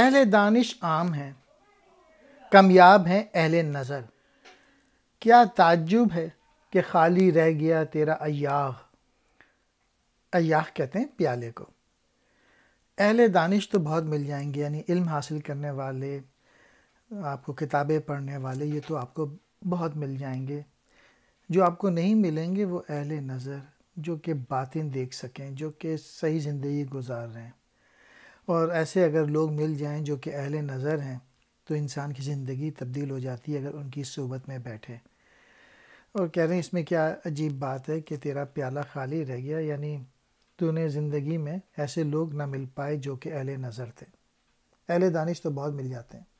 अहल दानिश आम हैं कमयाब हैं अहल नज़र क्या ताज्जुब है कि खाली रह गया तेरा अयाह अयाह कहते हैं प्याले को अहल दानिश तो बहुत मिल जाएंगे यानी इल्म हासिल करने वाले आपको किताबें पढ़ने वाले ये तो आपको बहुत मिल जाएंगे जो आपको नहीं मिलेंगे वो अहल नज़र जो कि बातें देख सकें जो कि सही ज़िंदगी गुजार रहे हैं और ऐसे अगर लोग मिल जाएं जो कि अहल नज़र हैं तो इंसान की ज़िंदगी तब्दील हो जाती है अगर उनकी सोबत में बैठे और कह रहे हैं इसमें क्या अजीब बात है कि तेरा प्याला खाली रह गया यानी तूने ज़िंदगी में ऐसे लोग ना मिल पाए जो कि अहल नज़र थे अहल दानिश तो बहुत मिल जाते हैं